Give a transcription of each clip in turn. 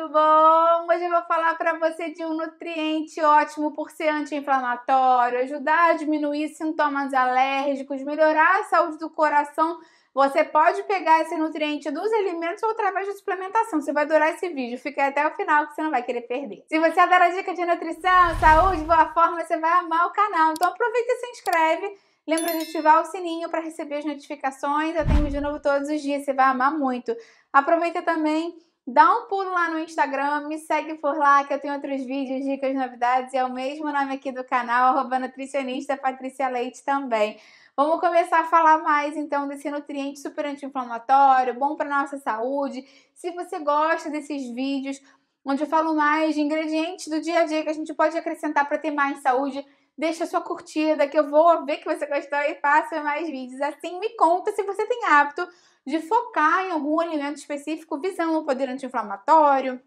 tudo bom? Hoje eu vou falar para você de um nutriente ótimo por ser anti-inflamatório, ajudar a diminuir sintomas alérgicos, melhorar a saúde do coração. Você pode pegar esse nutriente dos alimentos ou através de suplementação. Você vai adorar esse vídeo, fica até o final que você não vai querer perder. Se você adora a dica de nutrição, saúde, boa forma, você vai amar o canal. Então aproveita e se inscreve. Lembra de ativar o sininho para receber as notificações. Eu tenho vídeo novo todos os dias, você vai amar muito. Aproveita também Dá um pulo lá no Instagram, me segue por lá que eu tenho outros vídeos, dicas, novidades e é o mesmo nome aqui do canal, arroba nutricionista Patrícia Leite também. Vamos começar a falar mais então desse nutriente super anti-inflamatório, bom para nossa saúde. Se você gosta desses vídeos onde eu falo mais de ingredientes do dia a dia que a gente pode acrescentar para ter mais saúde, deixa sua curtida que eu vou ver que você gostou e faça mais vídeos. Assim, me conta se você tem hábito de focar em algum alimento específico visando um poder anti-inflamatório,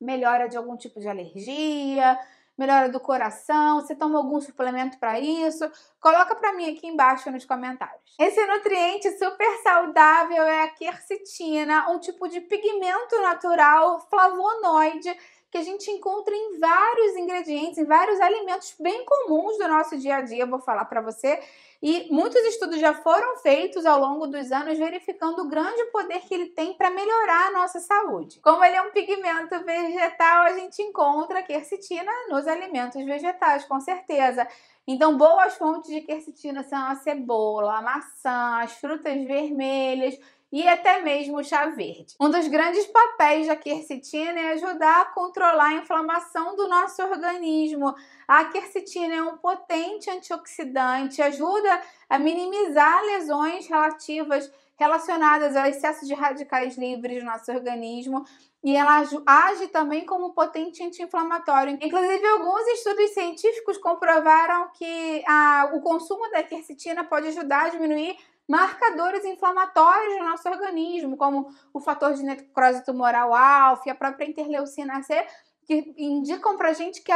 melhora de algum tipo de alergia, melhora do coração, você toma algum suplemento para isso? Coloca para mim aqui embaixo nos comentários. Esse nutriente super saudável é a quercetina, um tipo de pigmento natural flavonoide que a gente encontra em vários ingredientes, em vários alimentos bem comuns do nosso dia a dia, eu vou falar para você. E muitos estudos já foram feitos ao longo dos anos verificando o grande poder que ele tem para melhorar a nossa saúde. Como ele é um pigmento vegetal, a gente encontra quercetina nos alimentos vegetais, com certeza. Então, boas fontes de quercetina são a cebola, a maçã, as frutas vermelhas e até mesmo o chá verde. Um dos grandes papéis da quercetina é ajudar a controlar a inflamação do nosso organismo. A quercetina é um potente antioxidante, ajuda a minimizar lesões relativas relacionadas ao excesso de radicais livres no nosso organismo e ela age também como potente anti-inflamatório. Inclusive, alguns estudos científicos comprovaram que a, o consumo da quercetina pode ajudar a diminuir marcadores inflamatórios do nosso organismo, como o fator de necrose tumoral alfa, a própria interleucina C, que indicam para a gente que,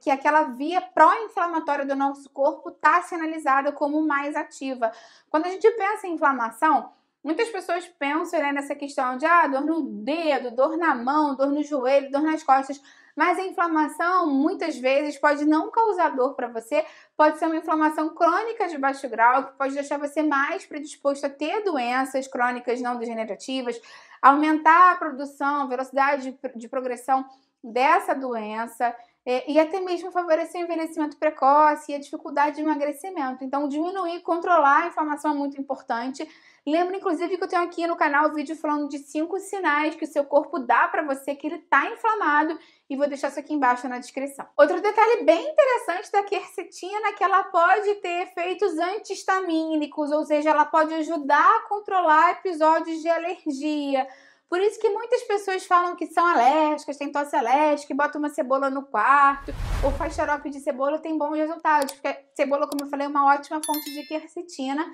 que aquela via pró-inflamatória do nosso corpo está sinalizada como mais ativa. Quando a gente pensa em inflamação, Muitas pessoas pensam né, nessa questão de ah, dor no dedo, dor na mão, dor no joelho, dor nas costas. Mas a inflamação muitas vezes pode não causar dor para você, pode ser uma inflamação crônica de baixo grau, que pode deixar você mais predisposto a ter doenças crônicas não degenerativas, aumentar a produção, velocidade de, de progressão dessa doença é, e até mesmo favorecer o envelhecimento precoce e a dificuldade de emagrecimento. Então, diminuir e controlar a inflamação é muito importante. Lembra, inclusive, que eu tenho aqui no canal um vídeo falando de cinco sinais que o seu corpo dá para você que ele está inflamado e vou deixar isso aqui embaixo na descrição. Outro detalhe bem interessante da quercetina é que ela pode ter efeitos antihistamínicos, ou seja, ela pode ajudar a controlar episódios de alergia, por isso que muitas pessoas falam que são alérgicas, têm tosse alérgica, bota uma cebola no quarto, ou faz xarope de cebola, tem bons resultados, porque a cebola, como eu falei, é uma ótima fonte de quercetina,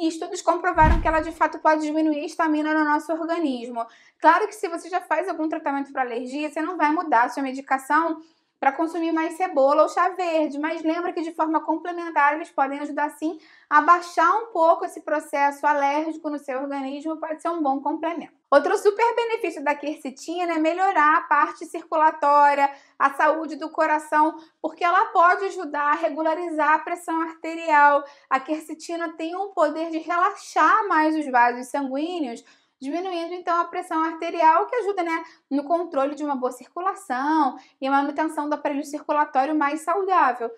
e estudos comprovaram que ela de fato pode diminuir a estamina no nosso organismo. Claro que se você já faz algum tratamento para alergia, você não vai mudar a sua medicação para consumir mais cebola ou chá verde, mas lembra que de forma complementar eles podem ajudar sim a baixar um pouco esse processo alérgico no seu organismo, pode ser um bom complemento. Outro super benefício da quercetina é melhorar a parte circulatória, a saúde do coração, porque ela pode ajudar a regularizar a pressão arterial. A quercetina tem um poder de relaxar mais os vasos sanguíneos, diminuindo então a pressão arterial, que ajuda né, no controle de uma boa circulação e a manutenção do aparelho circulatório mais saudável.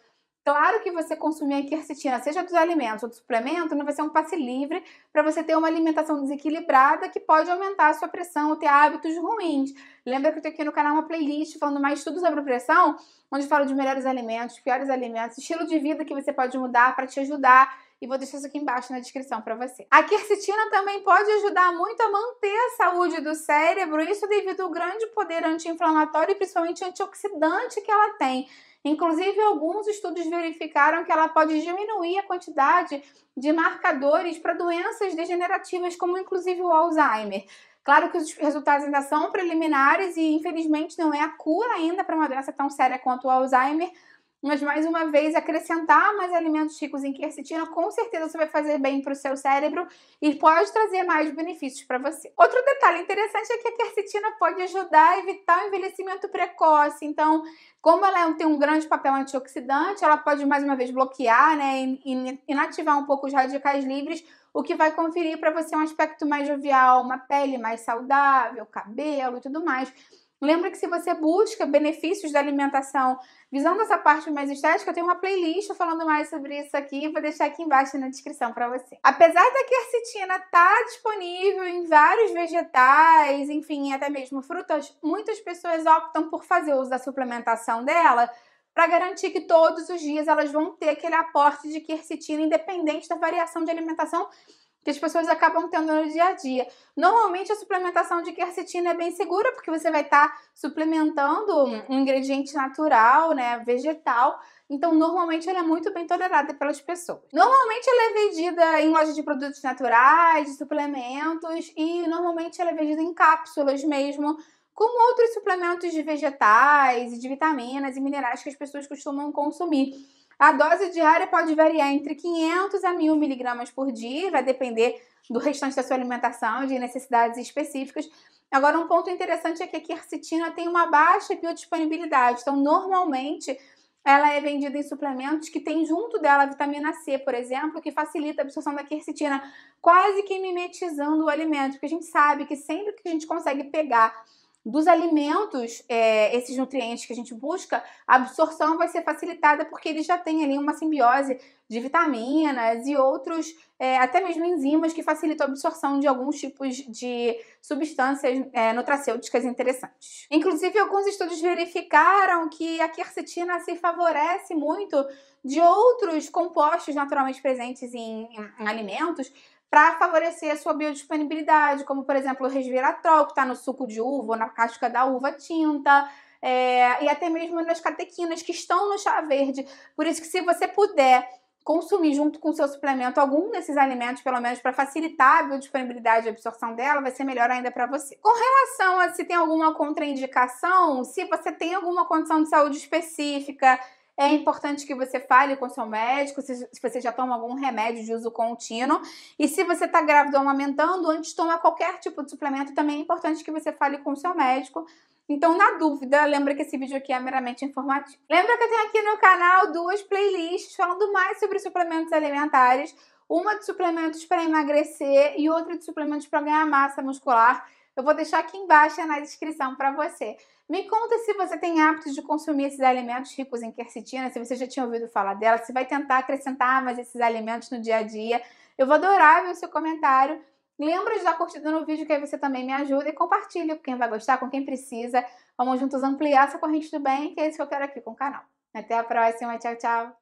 Claro que você consumir a quercetina, seja dos alimentos ou do suplemento, não vai ser um passe livre para você ter uma alimentação desequilibrada que pode aumentar a sua pressão ou ter hábitos ruins. Lembra que eu tenho aqui no canal uma playlist falando mais tudo sobre pressão, onde falo de melhores alimentos, piores alimentos, estilo de vida que você pode mudar para te ajudar e vou deixar isso aqui embaixo na descrição para você. A quercetina também pode ajudar muito a manter a saúde do cérebro, isso devido ao grande poder anti-inflamatório e principalmente antioxidante que ela tem. Inclusive, alguns estudos verificaram que ela pode diminuir a quantidade de marcadores para doenças degenerativas, como inclusive o Alzheimer. Claro que os resultados ainda são preliminares e, infelizmente, não é a cura ainda para uma doença tão séria quanto o Alzheimer, mas mais uma vez, acrescentar mais alimentos ricos em quercetina, com certeza você vai fazer bem para o seu cérebro e pode trazer mais benefícios para você. Outro detalhe interessante é que a quercetina pode ajudar a evitar o envelhecimento precoce. Então, como ela é tem um grande papel antioxidante, ela pode mais uma vez bloquear, né, inativar um pouco os radicais livres, o que vai conferir para você um aspecto mais jovial, uma pele mais saudável, cabelo e tudo mais. Lembra que se você busca benefícios da alimentação, visando essa parte mais estética, eu tenho uma playlist falando mais sobre isso aqui, vou deixar aqui embaixo na descrição para você. Apesar da quercetina estar tá disponível em vários vegetais, enfim, até mesmo frutas, muitas pessoas optam por fazer uso da suplementação dela para garantir que todos os dias elas vão ter aquele aporte de quercetina, independente da variação de alimentação que as pessoas acabam tendo no dia a dia. Normalmente a suplementação de quercetina é bem segura, porque você vai estar tá suplementando um é. ingrediente natural, né, vegetal. Então, normalmente ela é muito bem tolerada pelas pessoas. Normalmente ela é vendida em lojas de produtos naturais, de suplementos e normalmente ela é vendida em cápsulas mesmo, como outros suplementos de vegetais e de vitaminas e minerais que as pessoas costumam consumir. A dose diária pode variar entre 500 a 1000 miligramas por dia, vai depender do restante da sua alimentação, de necessidades específicas. Agora, um ponto interessante é que a quercetina tem uma baixa biodisponibilidade, então normalmente ela é vendida em suplementos que tem junto dela a vitamina C, por exemplo, que facilita a absorção da quercetina, quase que mimetizando o alimento, porque a gente sabe que sempre que a gente consegue pegar dos alimentos, é, esses nutrientes que a gente busca, a absorção vai ser facilitada porque ele já tem ali uma simbiose de vitaminas e outros, é, até mesmo enzimas que facilitam a absorção de alguns tipos de substâncias é, nutracêuticas interessantes. Inclusive, alguns estudos verificaram que a quercetina se favorece muito de outros compostos naturalmente presentes em, em alimentos para favorecer a sua biodisponibilidade, como por exemplo o resveratrol, que está no suco de uva ou na casca da uva tinta, é, e até mesmo nas catequinas que estão no chá verde. Por isso que se você puder consumir junto com o seu suplemento algum desses alimentos, pelo menos para facilitar a biodisponibilidade e absorção dela, vai ser melhor ainda para você. Com relação a se tem alguma contraindicação, se você tem alguma condição de saúde específica, é importante que você fale com seu médico se, se você já toma algum remédio de uso contínuo. E se você está grávida ou amamentando, antes de tomar qualquer tipo de suplemento, também é importante que você fale com seu médico. Então, na dúvida, lembra que esse vídeo aqui é meramente informativo. Lembra que eu tenho aqui no canal duas playlists falando mais sobre suplementos alimentares. Uma de suplementos para emagrecer e outra de suplementos para ganhar massa muscular. Eu vou deixar aqui embaixo é na descrição para você. Me conta se você tem hábitos de consumir esses alimentos ricos em quercetina, se você já tinha ouvido falar dela, se vai tentar acrescentar mais esses alimentos no dia a dia. Eu vou adorar ver o seu comentário. Lembra de dar curtida no vídeo que aí você também me ajuda e compartilha com quem vai gostar, com quem precisa. Vamos juntos ampliar essa corrente do bem, que é isso que eu quero aqui com o canal. Até a próxima, tchau, tchau!